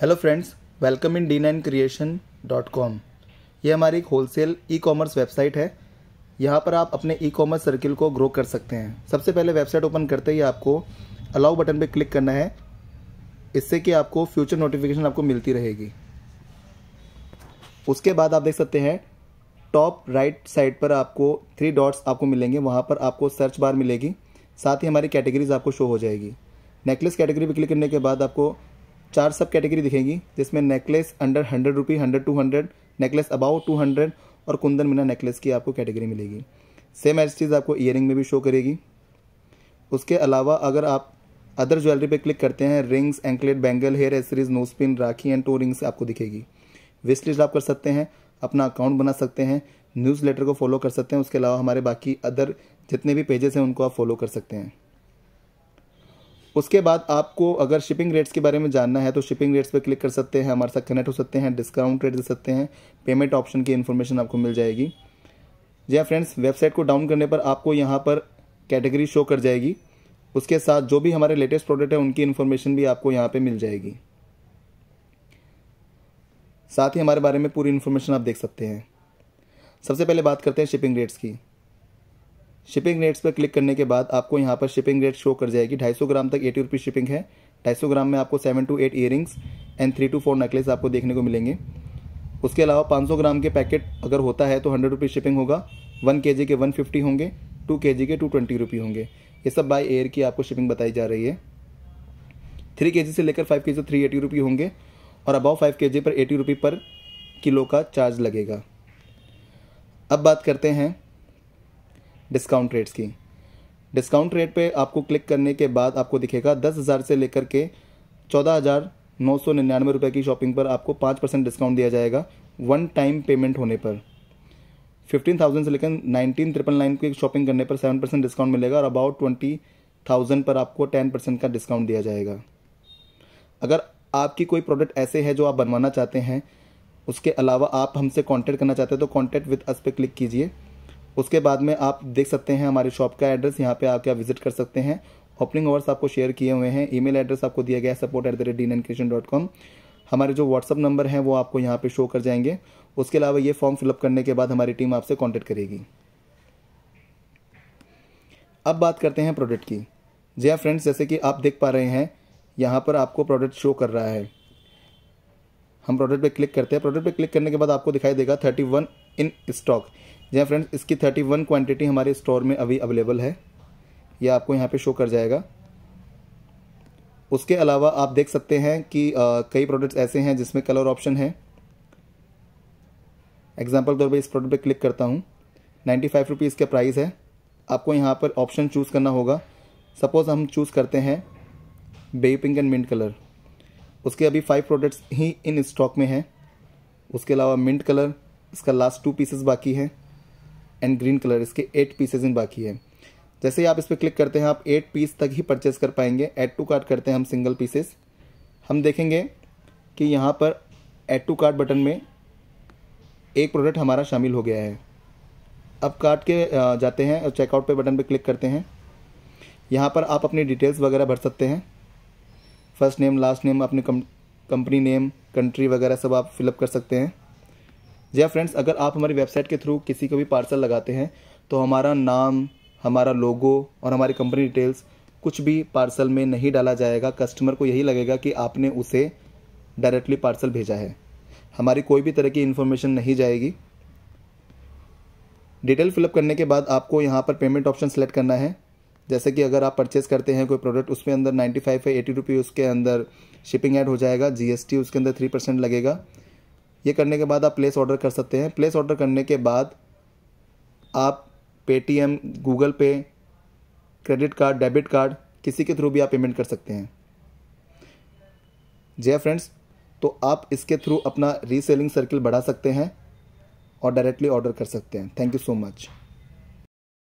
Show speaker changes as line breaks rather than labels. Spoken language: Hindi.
hello friends welcome in D nine creation dot com ये हमारी एक होलसेल ई कॉमर्स वेबसाइट है यहाँ पर आप अपने ई कॉमर्स सर्किल को ग्रो कर सकते हैं सबसे पहले वेबसाइट ओपन करते ही आपको अलाउ बटन पर क्लिक करना है इससे कि आपको फ्यूचर नोटिफिकेशन आपको मिलती रहेगी उसके बाद आप देख सकते हैं टॉप राइट साइड पर आपको थ्री डॉट्स आपको मिलेंगे वहाँ पर आपको सर्च बार मिलेगी साथ ही हमारी कैटेगरीज आपको शो हो जाएगी नेकलेस कैटेगरी पर क्लिक करने के बाद आपको चार सब कैटेगरी दिखेगी जिसमें necklace under hundred rupee hundred to hundred necklace above to hundred और कुंदन मीना नेकलेस की आपको कैटेगरी मिलेगी सेम एज चीज़ आपको ईयरिंग में भी शो करेगी उसके अलावा अगर आप अदर ज्वेलरी पे क्लिक करते हैं rings anklet bangle hair accessories nose pin rakhi and toe rings आपको दिखेगी विस्टलिस्ट लिस्ट आप कर सकते हैं अपना अकाउंट बना सकते हैं न्यूज़ लेटर को फॉलो कर सकते हैं उसके अलावा हमारे बाकी अदर जितने भी पेजेस हैं उनको आप फॉलो कर सकते हैं उसके बाद आपको अगर शिपिंग रेट्स के बारे में जानना है तो शिपिंग रेट्स पर क्लिक कर सकते हैं हमारे साथ कनेक्ट हो सकते हैं डिस्काउंट रेट दे सकते हैं पेमेंट ऑप्शन की इन्फॉर्मेशन आपको मिल जाएगी जी फ्रेंड्स हाँ वेबसाइट को डाउन करने पर आपको यहाँ पर कैटेगरी शो कर जाएगी उसके साथ जो भी हमारे लेटेस्ट प्रोडक्ट है उनकी इन्फॉर्मेशन भी आपको यहाँ पर मिल जाएगी साथ ही हमारे बारे में पूरी इन्फॉर्मेशन आप देख सकते हैं सबसे पहले बात करते हैं शिपिंग रेट्स की शिपिंग रेट्स पर क्लिक करने के बाद आपको यहाँ पर शिपिंग रेट शो कर जाएगी सौ ग्राम तक एटी रुपीज़ शिपिंग है ढाई ग्राम में आपको seven to eight earrings and three to four necklace आपको देखने को मिलेंगे उसके अलावा 500 ग्राम के पैकेट अगर होता है तो हंड्रेड रुपीज़ शिपिंग होगा वन के के वन फिफ्टी होंगे टू के के टू ट्वेंटी होंगे ये सब बाई एयर की आपको शिपिंग बताई जा रही है थ्री के से लेकर फाइव के जी थ्री एटी रुपी होंगे और अबाव फाइव के पर एटी रुपी पर किलो का चार्ज लगेगा अब बात करते हैं डिस्काउंट रेट्स की डिस्काउंट रेट पे आपको क्लिक करने के बाद आपको दिखेगा दस हज़ार से लेकर के चौदह हज़ार नौ सौ निन्यानवे रुपये की शॉपिंग पर आपको पाँच परसेंट डिस्काउंट दिया जाएगा वन टाइम पेमेंट होने पर फिफ्टीन थाउजेंड से लेकर नाइनटीन ट्रिपल नाइन की शॉपिंग करने पर सेवन परसेंट डिस्काउंट मिलेगा और अबाउट ट्वेंटी थाउजेंड पर आपको टेन परसेंट का डिस्काउंट दिया जाएगा अगर आपकी कोई प्रोडक्ट ऐसे है जो आप बनवाना चाहते हैं उसके अलावा आप हमसे कॉन्टैक्ट करना चाहते हैं तो कॉन्टैक्ट विद अस पे क्लिक कीजिए उसके बाद में आप देख सकते हैं हमारी शॉप का एड्रेस यहाँ पे आके आप विजिट कर सकते हैं ओपनिंग आवर्स आपको शेयर किए हुए हैं ईमेल एड्रेस आपको दिया गया है support at the rate Dean encashment dot com हमारे जो व्हाट्सअप नंबर हैं वो आपको यहाँ पे शो कर जाएंगे उसके अलावा ये फॉर्म फिलअप करने के बाद हमारी टीम आपसे कॉन्टेक्ट करेगी अब बात करते हैं प्रोडक्ट की जी हाँ फ्रेंड्स जैसे कि आप देख पा रहे हैं यहाँ पर आपको प्रोडक्ट शो कर रहा है हम प्रोडक्ट पे क्लिक करते हैं प्रोडक्ट पे क्लिक करने के बाद आपको दिखाई देगा थर्टी वन इन स्टॉक जी फ्रेंड्स हाँ, इसकी थर्टी वन क्वान्टिटी हमारे स्टोर में अभी अवेलेबल है यह आपको यहाँ पे शो कर जाएगा उसके अलावा आप देख सकते हैं कि आ, कई प्रोडक्ट्स ऐसे हैं जिसमें कलर ऑप्शन है एग्जाम्पल के तौर पर इस प्रोडक्ट पे क्लिक करता हूँ नाइन्टी फाइव रुपीज़ का प्राइस है आपको यहाँ पर ऑप्शन चूज़ करना होगा सपोज़ हम चूज़ करते हैं baby pink and mint colour उसके अभी फाइव प्रोडक्ट्स ही इन स्टॉक में हैं उसके अलावा मिंट कलर इसका लास्ट टू पीसेस बाकी हैं एंड ग्रीन कलर इसके एट पीसेज इन बाकी है जैसे ही आप इस पर क्लिक करते हैं आप एट पीस तक ही परचेस कर पाएंगे एड टू कार्ट करते हैं हम सिंगल पीसेस हम देखेंगे कि यहाँ पर एड टू कार्ट बटन में एक प्रोडक्ट हमारा शामिल हो गया है अब कार्ट के जाते हैं और चेकआउट पे बटन पे क्लिक करते हैं यहाँ पर आप अपनी डिटेल्स वगैरह भर सकते हैं फर्स्ट नेम लास्ट नेम अपने कंपनी नेम कंट्री वगैरह सब आप फिलअप कर सकते हैं जी फ्रेंड्स अगर आप हमारी वेबसाइट के थ्रू किसी को भी पार्सल लगाते हैं तो हमारा नाम हमारा लोगो और हमारी कंपनी डिटेल्स कुछ भी पार्सल में नहीं डाला जाएगा कस्टमर को यही लगेगा कि आपने उसे डायरेक्टली पार्सल भेजा है हमारी कोई भी तरह की इन्फॉर्मेशन नहीं जाएगी डिटेल फिलअप करने के बाद आपको यहाँ पर पेमेंट ऑप्शन सेलेक्ट करना है जैसे कि अगर आप परचेस करते हैं कोई प्रोडक्ट उसमें अंदर 95 फाइव है एटी रुपी उसके अंदर शिपिंग ऐड हो जाएगा जीएसटी उसके अंदर थ्री परसेंट लगेगा ये करने के बाद आप प्लेस ऑर्डर कर सकते हैं प्लेस ऑर्डर करने के बाद आप Paytm Google pay credit card debit card किसी के थ्रू भी आप पेमेंट कर सकते हैं जय फ्रेंड्स तो आप इसके थ्रू अपना रीसेलिंग सर्किल बढ़ा सकते हैं और डायरेक्टली ऑर्डर कर सकते हैं थैंक यू सो मच